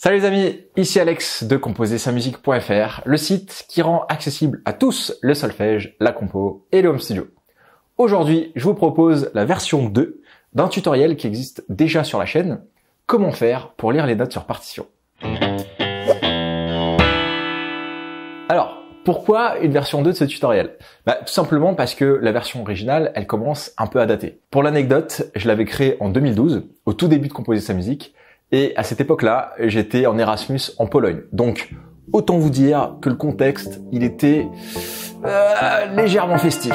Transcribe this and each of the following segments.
Salut les amis, ici Alex de composer le site qui rend accessible à tous le solfège, la compo et le home studio. Aujourd'hui, je vous propose la version 2 d'un tutoriel qui existe déjà sur la chaîne, comment faire pour lire les notes sur partition. Alors, pourquoi une version 2 de ce tutoriel bah, Tout simplement parce que la version originale, elle commence un peu à dater. Pour l'anecdote, je l'avais créé en 2012, au tout début de composer sa musique, et à cette époque-là, j'étais en Erasmus en Pologne. Donc, autant vous dire que le contexte, il était euh, légèrement festif.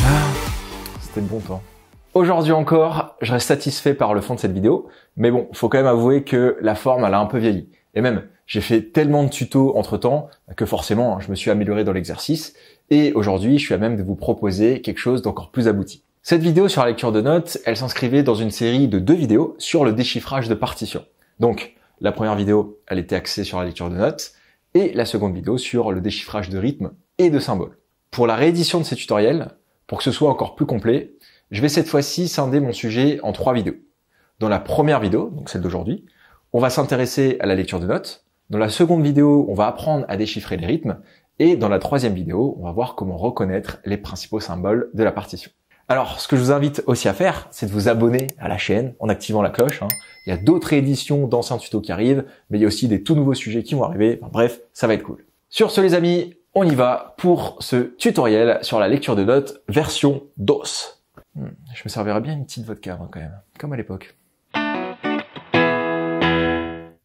Ah, c'était bon temps. Aujourd'hui encore, je reste satisfait par le fond de cette vidéo, mais bon, faut quand même avouer que la forme, elle a un peu vieilli. Et même, j'ai fait tellement de tutos entre temps que forcément, je me suis amélioré dans l'exercice et aujourd'hui, je suis à même de vous proposer quelque chose d'encore plus abouti. Cette vidéo sur la lecture de notes, elle s'inscrivait dans une série de deux vidéos sur le déchiffrage de partitions. Donc, la première vidéo, elle était axée sur la lecture de notes, et la seconde vidéo sur le déchiffrage de rythmes et de symboles. Pour la réédition de ces tutoriels, pour que ce soit encore plus complet, je vais cette fois-ci scinder mon sujet en trois vidéos. Dans la première vidéo, donc celle d'aujourd'hui, on va s'intéresser à la lecture de notes. Dans la seconde vidéo, on va apprendre à déchiffrer les rythmes. Et dans la troisième vidéo, on va voir comment reconnaître les principaux symboles de la partition. Alors, ce que je vous invite aussi à faire, c'est de vous abonner à la chaîne en activant la cloche. Hein. Il y a d'autres éditions d'anciens tutos qui arrivent, mais il y a aussi des tout nouveaux sujets qui vont arriver. bref, ça va être cool. Sur ce, les amis, on y va pour ce tutoriel sur la lecture de notes version DOS. Hmm, je me servirai bien une petite vodka quand même, comme à l'époque.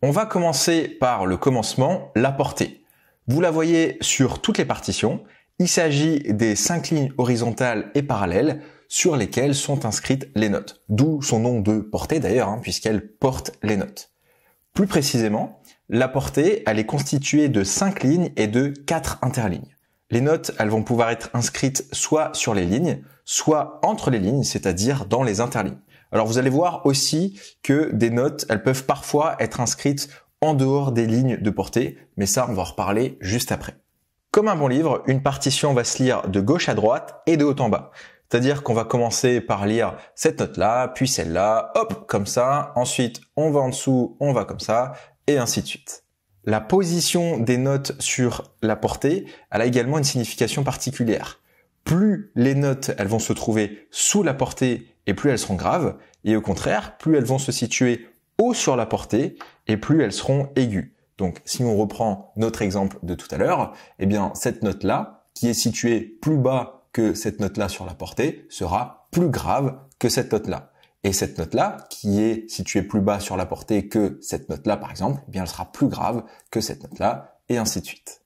On va commencer par le commencement, la portée. Vous la voyez sur toutes les partitions. Il s'agit des cinq lignes horizontales et parallèles sur lesquelles sont inscrites les notes. D'où son nom de portée d'ailleurs, hein, puisqu'elle porte les notes. Plus précisément, la portée, elle est constituée de cinq lignes et de quatre interlignes. Les notes, elles vont pouvoir être inscrites soit sur les lignes, soit entre les lignes, c'est-à-dire dans les interlignes. Alors vous allez voir aussi que des notes, elles peuvent parfois être inscrites en dehors des lignes de portée, mais ça on va en reparler juste après. Comme un bon livre, une partition va se lire de gauche à droite et de haut en bas. C'est-à-dire qu'on va commencer par lire cette note-là, puis celle-là, hop, comme ça, ensuite on va en dessous, on va comme ça, et ainsi de suite. La position des notes sur la portée, elle a également une signification particulière. Plus les notes, elles vont se trouver sous la portée et plus elles seront graves, et au contraire, plus elles vont se situer sur la portée et plus elles seront aiguës. Donc si on reprend notre exemple de tout à l'heure, eh bien cette note-là, qui est située plus bas que cette note-là sur la portée, sera plus grave que cette note-là. Et cette note-là, qui est située plus bas sur la portée que cette note-là par exemple, eh bien elle sera plus grave que cette note-là, et ainsi de suite.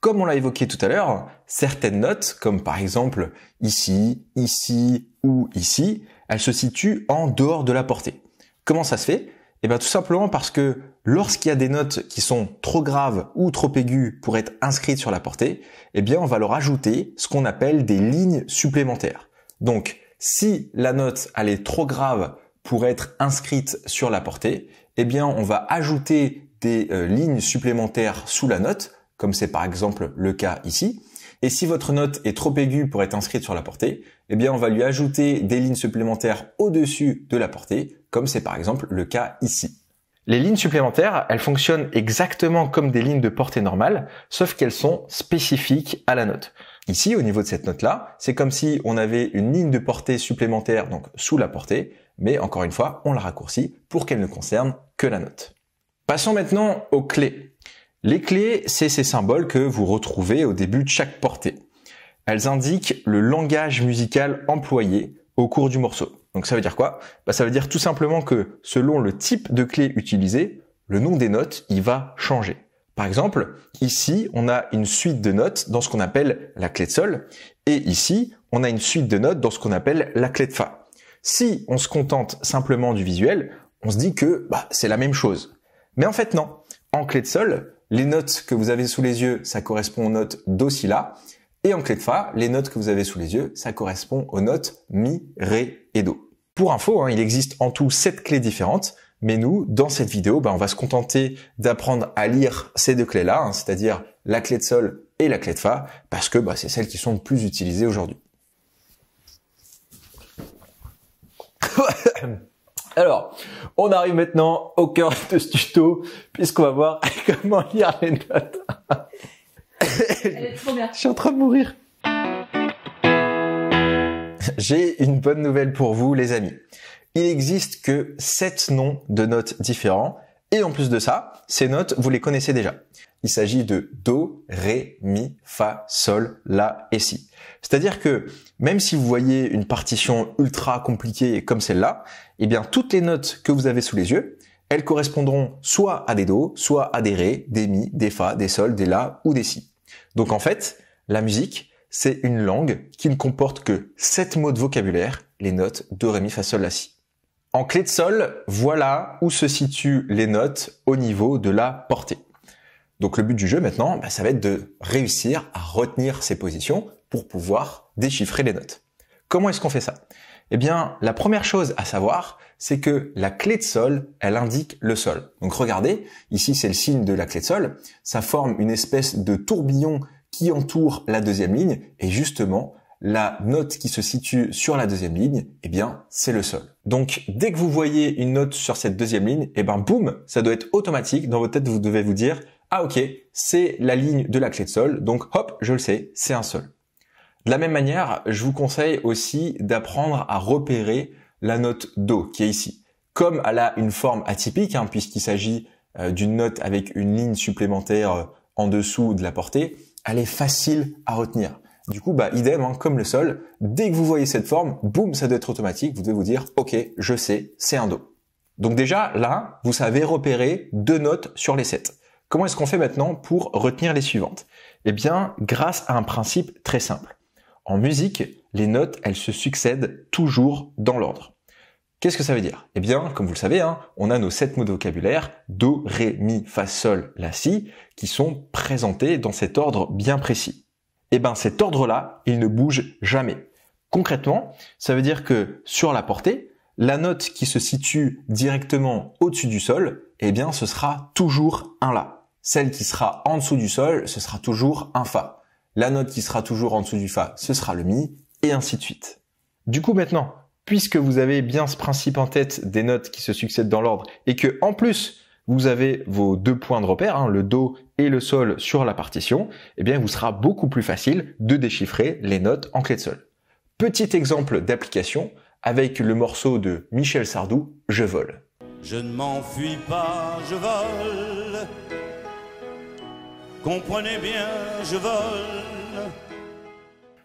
Comme on l'a évoqué tout à l'heure, certaines notes, comme par exemple ici, ici ou ici, elles se situent en dehors de la portée. Comment ça se fait eh bien tout simplement parce que lorsqu'il y a des notes qui sont trop graves ou trop aiguës pour être inscrites sur la portée, eh bien on va leur ajouter ce qu'on appelle des lignes supplémentaires. Donc si la note elle est trop grave pour être inscrite sur la portée, eh bien on va ajouter des euh, lignes supplémentaires sous la note, comme c'est par exemple le cas ici. Et si votre note est trop aiguë pour être inscrite sur la portée, eh bien on va lui ajouter des lignes supplémentaires au-dessus de la portée comme c'est par exemple le cas ici. Les lignes supplémentaires, elles fonctionnent exactement comme des lignes de portée normale, sauf qu'elles sont spécifiques à la note. Ici, au niveau de cette note-là, c'est comme si on avait une ligne de portée supplémentaire, donc sous la portée, mais encore une fois, on la raccourcit pour qu'elle ne concerne que la note. Passons maintenant aux clés. Les clés, c'est ces symboles que vous retrouvez au début de chaque portée. Elles indiquent le langage musical employé au cours du morceau. Donc ça veut dire quoi bah, Ça veut dire tout simplement que selon le type de clé utilisée, le nom des notes, il va changer. Par exemple, ici, on a une suite de notes dans ce qu'on appelle la clé de sol, et ici, on a une suite de notes dans ce qu'on appelle la clé de fa. Si on se contente simplement du visuel, on se dit que bah, c'est la même chose. Mais en fait non. En clé de sol, les notes que vous avez sous les yeux, ça correspond aux notes do si la, et en clé de fa, les notes que vous avez sous les yeux, ça correspond aux notes mi, ré et do. Pour info, hein, il existe en tout sept clés différentes, mais nous, dans cette vidéo, bah, on va se contenter d'apprendre à lire ces deux clés-là, hein, c'est-à-dire la clé de sol et la clé de fa, parce que bah, c'est celles qui sont le plus utilisées aujourd'hui. Alors, on arrive maintenant au cœur de ce tuto, puisqu'on va voir comment lire les notes. Je suis en train de mourir. J'ai une bonne nouvelle pour vous, les amis. Il n'existe que 7 noms de notes différents. Et en plus de ça, ces notes, vous les connaissez déjà. Il s'agit de Do, Ré, Mi, Fa, Sol, La et Si. C'est-à-dire que même si vous voyez une partition ultra compliquée comme celle-là, eh bien toutes les notes que vous avez sous les yeux, elles correspondront soit à des Do, soit à des Ré, des Mi, des Fa, des Sol, des La ou des Si. Donc en fait, la musique, c'est une langue qui ne comporte que 7 mots de vocabulaire, les notes de Rémi mi, fa, sol, la, si. En clé de sol, voilà où se situent les notes au niveau de la portée. Donc le but du jeu maintenant, bah, ça va être de réussir à retenir ces positions pour pouvoir déchiffrer les notes. Comment est-ce qu'on fait ça Eh bien, la première chose à savoir, c'est que la clé de sol, elle indique le sol. Donc regardez, ici c'est le signe de la clé de sol, ça forme une espèce de tourbillon qui entoure la deuxième ligne. Et justement, la note qui se situe sur la deuxième ligne, eh bien, c'est le sol. Donc, dès que vous voyez une note sur cette deuxième ligne, eh ben, boum, ça doit être automatique. Dans votre tête, vous devez vous dire, ah ok, c'est la ligne de la clé de sol, donc hop, je le sais, c'est un sol. De la même manière, je vous conseille aussi d'apprendre à repérer la note Do qui est ici. Comme elle a une forme atypique, hein, puisqu'il s'agit euh, d'une note avec une ligne supplémentaire euh, en dessous de la portée, elle est facile à retenir. Du coup, bah, idem, hein, comme le sol, dès que vous voyez cette forme, boum, ça doit être automatique, vous devez vous dire, ok, je sais, c'est un Do. Donc déjà, là, vous savez repérer deux notes sur les sept. Comment est-ce qu'on fait maintenant pour retenir les suivantes Eh bien, grâce à un principe très simple. En musique, les notes, elles se succèdent toujours dans l'ordre. Qu'est-ce que ça veut dire Eh bien, comme vous le savez, hein, on a nos sept mots de vocabulaire, do, ré, mi, fa, sol, la, si, qui sont présentés dans cet ordre bien précis. Eh bien, cet ordre-là, il ne bouge jamais. Concrètement, ça veut dire que sur la portée, la note qui se situe directement au-dessus du sol, eh bien, ce sera toujours un la. Celle qui sera en dessous du sol, ce sera toujours un fa. La note qui sera toujours en dessous du fa, ce sera le mi, et ainsi de suite. Du coup, maintenant, puisque vous avez bien ce principe en tête des notes qui se succèdent dans l'ordre et que en plus vous avez vos deux points de repère, hein, le Do et le Sol sur la partition, eh bien, vous sera beaucoup plus facile de déchiffrer les notes en clé de Sol. Petit exemple d'application avec le morceau de Michel Sardou, Je vole. Je ne m'enfuis pas, je vole. Comprenez bien, je vole.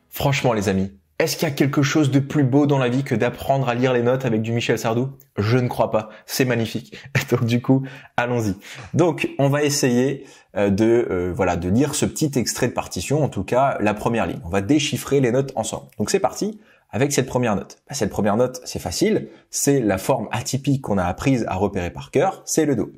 Franchement les amis, est-ce qu'il y a quelque chose de plus beau dans la vie que d'apprendre à lire les notes avec du Michel Sardou Je ne crois pas. C'est magnifique. Donc du coup, allons-y. Donc on va essayer euh, de euh, voilà de lire ce petit extrait de partition, en tout cas la première ligne. On va déchiffrer les notes ensemble. Donc c'est parti avec cette première note. Bah, cette première note, c'est facile. C'est la forme atypique qu'on a apprise à repérer par cœur. C'est le do.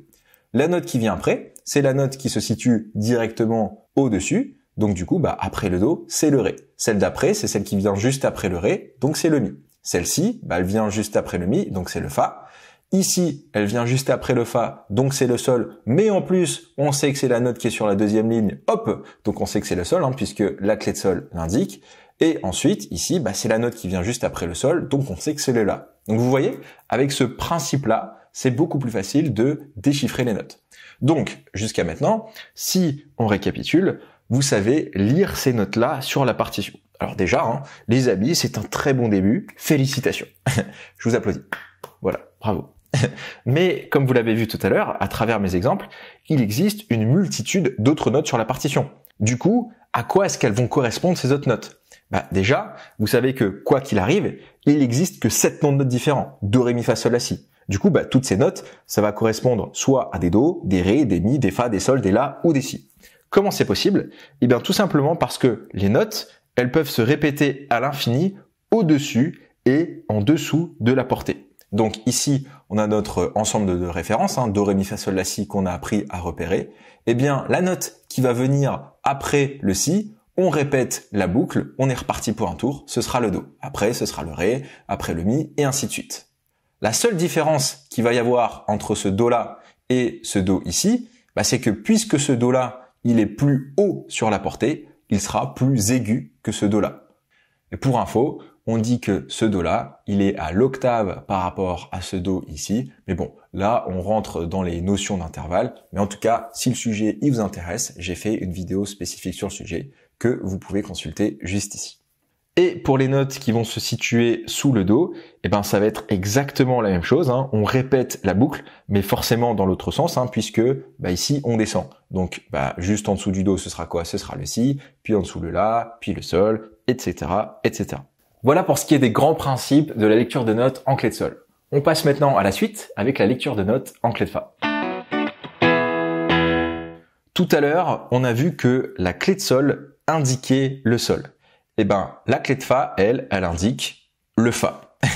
La note qui vient après, c'est la note qui se situe directement au-dessus. Donc du coup, bah, après le Do, c'est le Ré. Celle d'après, c'est celle qui vient juste après le Ré, donc c'est le Mi. Celle-ci, bah, elle vient juste après le Mi, donc c'est le Fa. Ici, elle vient juste après le Fa, donc c'est le Sol, mais en plus, on sait que c'est la note qui est sur la deuxième ligne, hop, donc on sait que c'est le Sol, hein, puisque la clé de Sol l'indique. Et ensuite, ici, bah, c'est la note qui vient juste après le Sol, donc on sait que c'est le La. Donc vous voyez, avec ce principe-là, c'est beaucoup plus facile de déchiffrer les notes. Donc, jusqu'à maintenant, si on récapitule, vous savez lire ces notes-là sur la partition. Alors déjà, hein, les amis, c'est un très bon début. Félicitations. Je vous applaudis. Voilà, bravo. Mais comme vous l'avez vu tout à l'heure, à travers mes exemples, il existe une multitude d'autres notes sur la partition. Du coup, à quoi est-ce qu'elles vont correspondre ces autres notes bah déjà, vous savez que quoi qu'il arrive, il n'existe que sept noms de notes différents. Do, ré, mi, fa, sol, la, si. Du coup, bah, toutes ces notes, ça va correspondre soit à des do, des ré, des mi, des fa, des sol, des la ou des si. Comment c'est possible Eh bien tout simplement parce que les notes, elles peuvent se répéter à l'infini au-dessus et en dessous de la portée. Donc ici, on a notre ensemble de références, hein, do, ré, mi, fa, sol, la, si, qu'on a appris à repérer. Eh bien, la note qui va venir après le si, on répète la boucle, on est reparti pour un tour, ce sera le do. Après, ce sera le ré, après le mi, et ainsi de suite. La seule différence qu'il va y avoir entre ce Do-là et ce Do ici, bah, c'est que puisque ce Do-là, il est plus haut sur la portée, il sera plus aigu que ce Do-là. Et pour info, on dit que ce Do-là, il est à l'octave par rapport à ce Do ici. Mais bon, là, on rentre dans les notions d'intervalle. Mais en tout cas, si le sujet il vous intéresse, j'ai fait une vidéo spécifique sur le sujet que vous pouvez consulter juste ici. Et pour les notes qui vont se situer sous le Do, eh ben ça va être exactement la même chose. Hein. On répète la boucle, mais forcément dans l'autre sens, hein, puisque bah, ici on descend. Donc bah, juste en dessous du Do, ce sera quoi Ce sera le Si, puis en dessous le La, puis le Sol, etc., etc. Voilà pour ce qui est des grands principes de la lecture de notes en clé de Sol. On passe maintenant à la suite avec la lecture de notes en clé de Fa. Tout à l'heure, on a vu que la clé de Sol indiquait le Sol eh ben, la clé de Fa, elle, elle indique le Fa.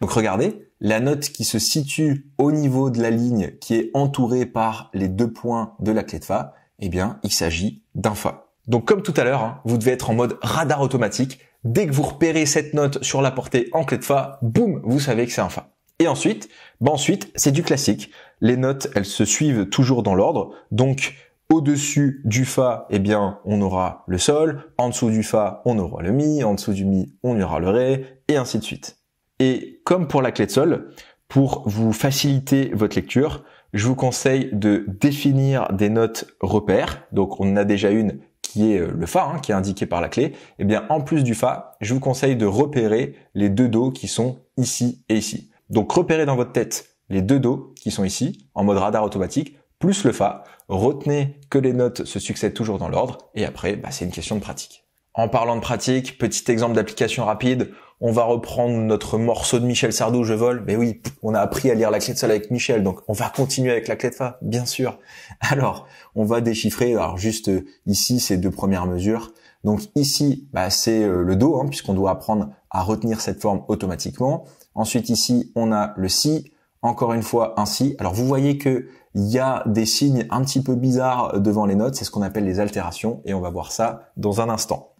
Donc regardez, la note qui se situe au niveau de la ligne qui est entourée par les deux points de la clé de Fa, eh bien, il s'agit d'un Fa. Donc comme tout à l'heure, hein, vous devez être en mode radar automatique. Dès que vous repérez cette note sur la portée en clé de Fa, boum, vous savez que c'est un Fa. Et ensuite, ben ensuite, c'est du classique. Les notes, elles se suivent toujours dans l'ordre. Donc, au-dessus du Fa, eh bien, on aura le Sol. En dessous du Fa, on aura le Mi. En dessous du Mi, on aura le Ré. Et ainsi de suite. Et comme pour la clé de Sol, pour vous faciliter votre lecture, je vous conseille de définir des notes repères. Donc, on a déjà une qui est euh, le Fa, hein, qui est indiqué par la clé. Eh bien, en plus du Fa, je vous conseille de repérer les deux do qui sont ici et ici. Donc, repérez dans votre tête les deux do qui sont ici, en mode radar automatique, plus le fa. Retenez que les notes se succèdent toujours dans l'ordre et après, bah, c'est une question de pratique. En parlant de pratique, petit exemple d'application rapide. On va reprendre notre morceau de Michel Sardou, Je vole. Mais oui, on a appris à lire la clé de sol avec Michel, donc on va continuer avec la clé de fa, bien sûr. Alors, on va déchiffrer, alors juste euh, ici, ces deux premières mesures. Donc ici, bah, c'est euh, le Do, hein, puisqu'on doit apprendre à retenir cette forme automatiquement. Ensuite ici, on a le Si, encore une fois un Si. Alors vous voyez que il y a des signes un petit peu bizarres devant les notes, c'est ce qu'on appelle les altérations, et on va voir ça dans un instant.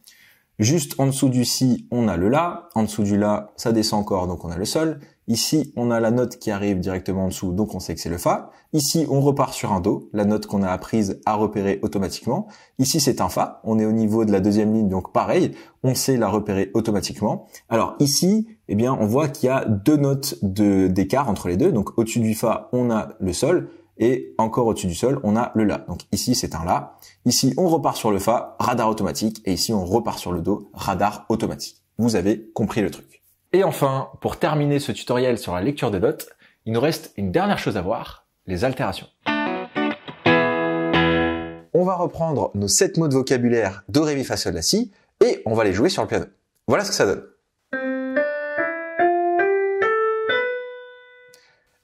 Juste en dessous du si, on a le la, en dessous du la, ça descend encore, donc on a le sol. Ici, on a la note qui arrive directement en dessous, donc on sait que c'est le fa. Ici, on repart sur un do, la note qu'on a apprise à repérer automatiquement. Ici, c'est un fa, on est au niveau de la deuxième ligne, donc pareil, on sait la repérer automatiquement. Alors ici, eh bien, on voit qu'il y a deux notes d'écart entre les deux, donc au-dessus du fa, on a le sol, et encore au-dessus du sol, on a le La. Donc ici, c'est un La. Ici, on repart sur le Fa, radar automatique. Et ici, on repart sur le Do, radar automatique. Vous avez compris le truc. Et enfin, pour terminer ce tutoriel sur la lecture des notes, il nous reste une dernière chose à voir, les altérations. On va reprendre nos 7 mots de vocabulaire Do, Ré, Mi, Fa, Sol, La, Si et on va les jouer sur le piano. Voilà ce que ça donne.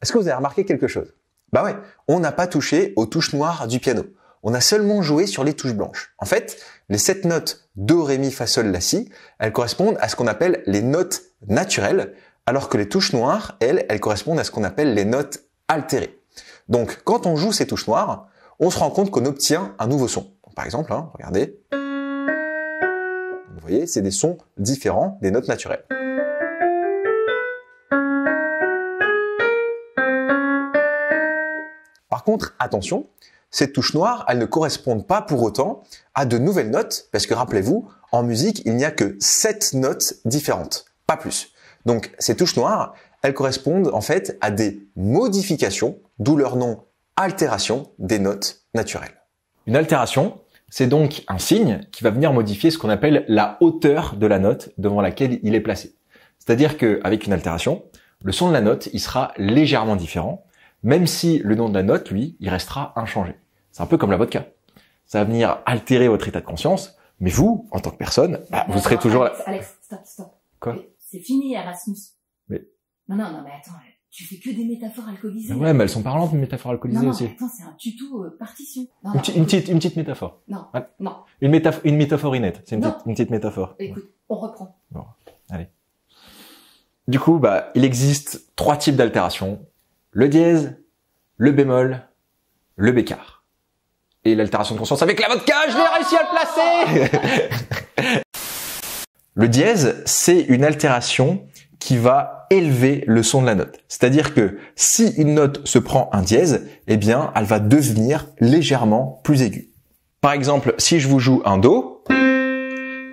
Est-ce que vous avez remarqué quelque chose bah ouais, on n'a pas touché aux touches noires du piano. On a seulement joué sur les touches blanches. En fait, les sept notes Do, Ré, Mi, Fa, Sol, La, Si, elles correspondent à ce qu'on appelle les notes naturelles, alors que les touches noires, elles, elles correspondent à ce qu'on appelle les notes altérées. Donc, quand on joue ces touches noires, on se rend compte qu'on obtient un nouveau son. par exemple, hein, regardez. Vous voyez, c'est des sons différents des notes naturelles. Par contre, attention, ces touches noires, elles ne correspondent pas pour autant à de nouvelles notes, parce que rappelez-vous, en musique, il n'y a que 7 notes différentes, pas plus. Donc ces touches noires, elles correspondent en fait à des modifications, d'où leur nom altération des notes naturelles. Une altération, c'est donc un signe qui va venir modifier ce qu'on appelle la hauteur de la note devant laquelle il est placé. C'est-à-dire qu'avec une altération, le son de la note, il sera légèrement différent, même si le nom de la note, lui, il restera inchangé. C'est un peu comme la vodka. Ça va venir altérer votre état de conscience, mais vous, en tant que personne, bah, vous serez toujours Alex, là. Alex, stop, stop. Quoi C'est fini, Erasmus. Mais... Non, non, non, mais attends, tu fais que des métaphores alcoolisées. ouais, mais elles sont parlantes, les métaphores alcoolisées non, non, aussi. Attends, c'est un tuto euh, partition. une, petite, une petite métaphore. Non, non. Une, métaphore une c'est une, petite, une petite métaphore. Écoute, on reprend. Bon, allez. Du coup, bah, il existe trois types d'altérations le dièse, le bémol, le bécard. Et l'altération de conscience avec la vodka, je l'ai réussi à le placer Le dièse, c'est une altération qui va élever le son de la note. C'est-à-dire que si une note se prend un dièse, eh bien, elle va devenir légèrement plus aiguë. Par exemple, si je vous joue un Do,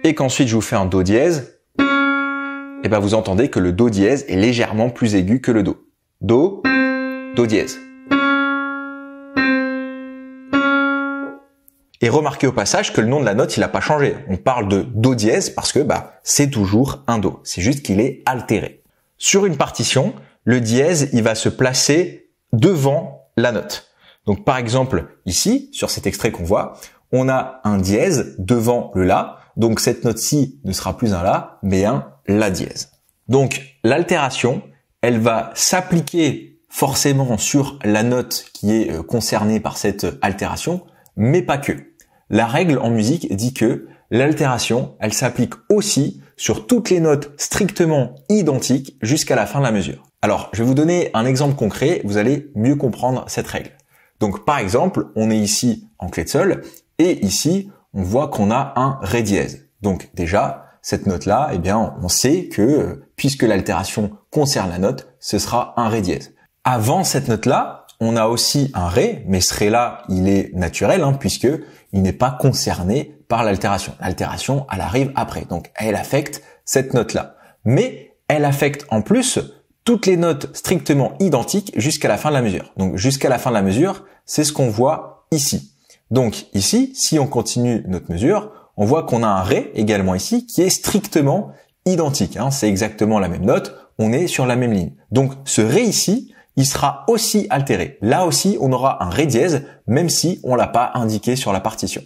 et qu'ensuite je vous fais un Do dièse, eh bien vous entendez que le Do dièse est légèrement plus aigu que le Do. Do, Do dièse. Et remarquez au passage que le nom de la note, il n'a pas changé. On parle de Do dièse parce que bah, c'est toujours un Do. C'est juste qu'il est altéré. Sur une partition, le dièse, il va se placer devant la note. Donc par exemple, ici, sur cet extrait qu'on voit, on a un dièse devant le La. Donc cette note-ci ne sera plus un La, mais un La dièse. Donc l'altération, elle va s'appliquer forcément sur la note qui est euh, concernée par cette altération, mais pas que. La règle en musique dit que l'altération, elle s'applique aussi sur toutes les notes strictement identiques jusqu'à la fin de la mesure. Alors, je vais vous donner un exemple concret, vous allez mieux comprendre cette règle. Donc, par exemple, on est ici en clé de sol, et ici, on voit qu'on a un ré dièse. Donc, déjà, cette note-là, eh bien, on sait que, euh, puisque l'altération concerne la note, ce sera un ré dièse. Avant cette note-là, on a aussi un ré, mais ce ré-là, il est naturel, hein, puisqu'il n'est pas concerné par l'altération. L'altération, elle arrive après, donc elle affecte cette note-là. Mais elle affecte en plus toutes les notes strictement identiques jusqu'à la fin de la mesure. Donc jusqu'à la fin de la mesure, c'est ce qu'on voit ici. Donc ici, si on continue notre mesure, on voit qu'on a un ré également ici qui est strictement identique. Hein. c'est exactement la même note, on est sur la même ligne. Donc ce ré ici, il sera aussi altéré. Là aussi, on aura un ré dièse, même si on l'a pas indiqué sur la partition.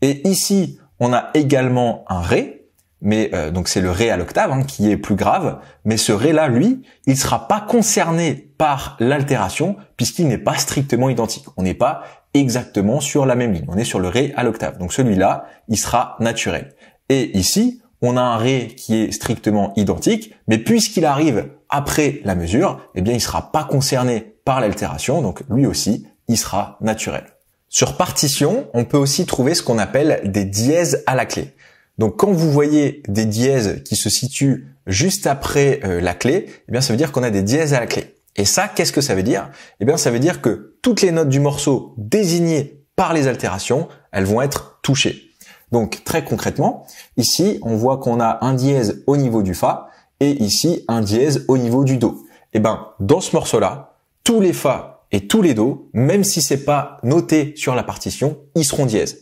Et ici, on a également un ré, mais euh, donc c'est le ré à l'octave hein, qui est plus grave, mais ce ré là, lui, il sera pas concerné par l'altération puisqu'il n'est pas strictement identique. On n'est pas exactement sur la même ligne. On est sur le ré à l'octave. Donc celui-là, il sera naturel. Et ici, on a un ré qui est strictement identique, mais puisqu'il arrive après la mesure, eh bien, il sera pas concerné par l'altération, donc lui aussi, il sera naturel. Sur partition, on peut aussi trouver ce qu'on appelle des dièses à la clé. Donc quand vous voyez des dièses qui se situent juste après euh, la clé, eh bien ça veut dire qu'on a des dièses à la clé. Et ça, qu'est-ce que ça veut dire Eh bien ça veut dire que toutes les notes du morceau désignées par les altérations, elles vont être touchées. Donc très concrètement, ici on voit qu'on a un dièse au niveau du Fa et ici un dièse au niveau du Do. Et eh ben dans ce morceau-là, tous les Fa et tous les Do, même si c'est pas noté sur la partition, ils seront dièse.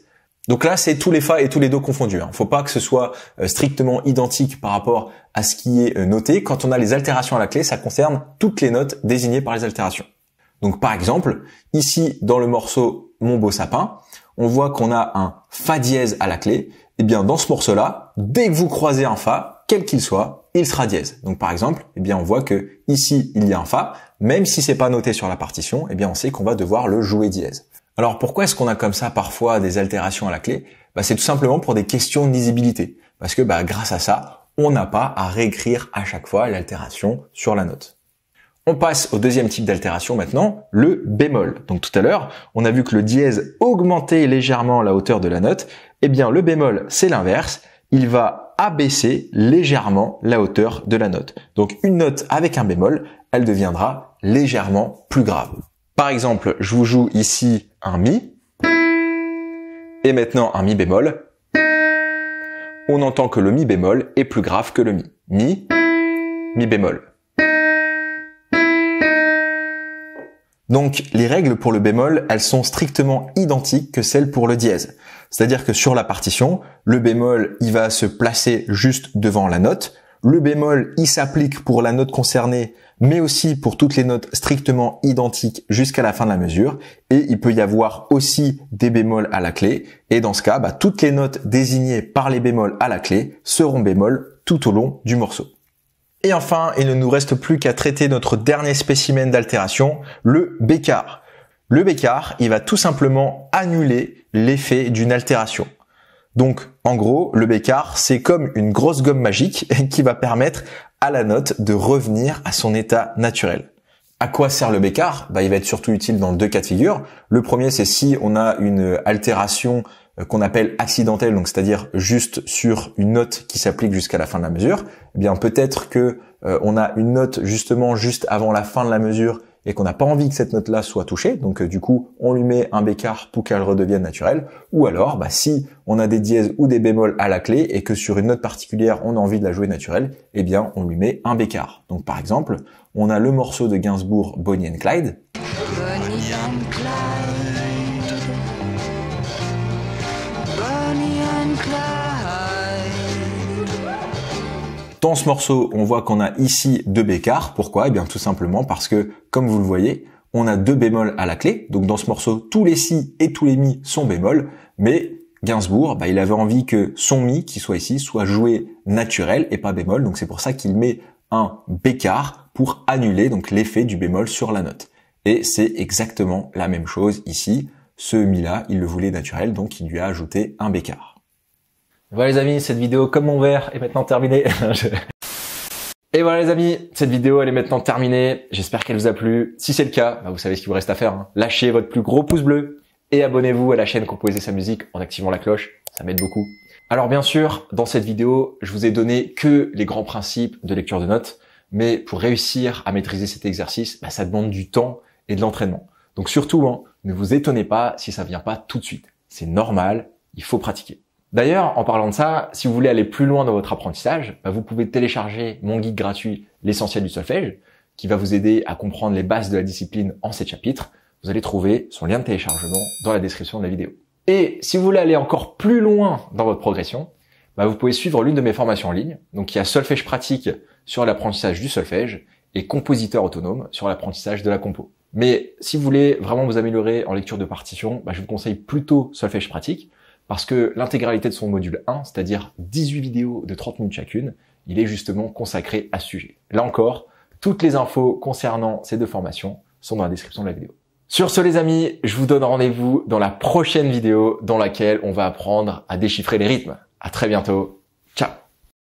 Donc là, c'est tous les Fa et tous les Do confondus. Il hein. ne Faut pas que ce soit euh, strictement identique par rapport à ce qui est euh, noté. Quand on a les altérations à la clé, ça concerne toutes les notes désignées par les altérations. Donc par exemple, ici dans le morceau Mon beau sapin, on voit qu'on a un fa dièse à la clé, eh bien dans ce morceau-là, dès que vous croisez un fa, quel qu'il soit, il sera dièse. Donc par exemple, eh bien on voit que ici il y a un fa, même si c'est pas noté sur la partition, eh bien on sait qu'on va devoir le jouer dièse. Alors pourquoi est-ce qu'on a comme ça parfois des altérations à la clé bah, C'est tout simplement pour des questions de lisibilité, parce que bah, grâce à ça, on n'a pas à réécrire à chaque fois l'altération sur la note. On passe au deuxième type d'altération maintenant, le bémol. Donc tout à l'heure, on a vu que le dièse augmentait légèrement la hauteur de la note. Eh bien, le bémol, c'est l'inverse. Il va abaisser légèrement la hauteur de la note. Donc une note avec un bémol, elle deviendra légèrement plus grave. Par exemple, je vous joue ici un mi, et maintenant un mi bémol. On entend que le mi bémol est plus grave que le mi. Mi, mi bémol. Donc les règles pour le bémol, elles sont strictement identiques que celles pour le dièse. C'est-à-dire que sur la partition, le bémol, il va se placer juste devant la note. Le bémol, il s'applique pour la note concernée, mais aussi pour toutes les notes strictement identiques jusqu'à la fin de la mesure. Et il peut y avoir aussi des bémols à la clé. Et dans ce cas, bah, toutes les notes désignées par les bémols à la clé seront bémols tout au long du morceau. Et enfin, il ne nous reste plus qu'à traiter notre dernier spécimen d'altération, le bécard. Le bécard, il va tout simplement annuler l'effet d'une altération. Donc, en gros, le bécard, c'est comme une grosse gomme magique qui va permettre à la note de revenir à son état naturel. À quoi sert le bécard bah, Il va être surtout utile dans deux cas de figure. Le premier, c'est si on a une altération euh, qu'on appelle accidentel, donc c'est-à-dire juste sur une note qui s'applique jusqu'à la fin de la mesure, eh bien peut-être que euh, on a une note justement juste avant la fin de la mesure et qu'on n'a pas envie que cette note-là soit touchée, donc euh, du coup on lui met un bécard pour qu'elle redevienne naturelle, ou alors bah, si on a des dièses ou des bémols à la clé et que sur une note particulière on a envie de la jouer naturelle, eh bien on lui met un bécard. Donc par exemple, on a le morceau de Gainsbourg Bonnie and Clyde. Dans ce morceau, on voit qu'on a ici deux bécards. Pourquoi Eh bien tout simplement parce que, comme vous le voyez, on a deux bémols à la clé. Donc dans ce morceau, tous les si et tous les mi sont bémols, mais Gainsbourg, bah, il avait envie que son mi, qui soit ici, soit joué naturel et pas bémol. Donc c'est pour ça qu'il met un bécard pour annuler donc l'effet du bémol sur la note. Et c'est exactement la même chose ici. Ce mi là, il le voulait naturel, donc il lui a ajouté un bécard. Voilà les amis, cette vidéo comme mon verre est maintenant terminée. Et voilà les amis, cette vidéo elle est maintenant terminée. J'espère qu'elle vous a plu. Si c'est le cas, bah, vous savez ce qu'il vous reste à faire. Hein. Lâchez votre plus gros pouce bleu et abonnez-vous à la chaîne Composer sa musique en activant la cloche. Ça m'aide beaucoup. Alors bien sûr, dans cette vidéo, je vous ai donné que les grands principes de lecture de notes. Mais pour réussir à maîtriser cet exercice, bah, ça demande du temps et de l'entraînement. Donc surtout, hein, ne vous étonnez pas si ça vient pas tout de suite. C'est normal, il faut pratiquer. D'ailleurs, en parlant de ça, si vous voulez aller plus loin dans votre apprentissage, bah, vous pouvez télécharger mon guide gratuit L'essentiel du solfège, qui va vous aider à comprendre les bases de la discipline en ces chapitres. Vous allez trouver son lien de téléchargement dans la description de la vidéo. Et si vous voulez aller encore plus loin dans votre progression, bah, vous pouvez suivre l'une de mes formations en ligne, donc il y a solfège pratique sur l'apprentissage du solfège et compositeur autonome sur l'apprentissage de la compo. Mais si vous voulez vraiment vous améliorer en lecture de partition, bah, je vous conseille plutôt solfège pratique, parce que l'intégralité de son module 1, c'est-à-dire 18 vidéos de 30 minutes chacune, il est justement consacré à ce sujet. Là encore, toutes les infos concernant ces deux formations sont dans la description de la vidéo. Sur ce les amis, je vous donne rendez-vous dans la prochaine vidéo dans laquelle on va apprendre à déchiffrer les rythmes. À très bientôt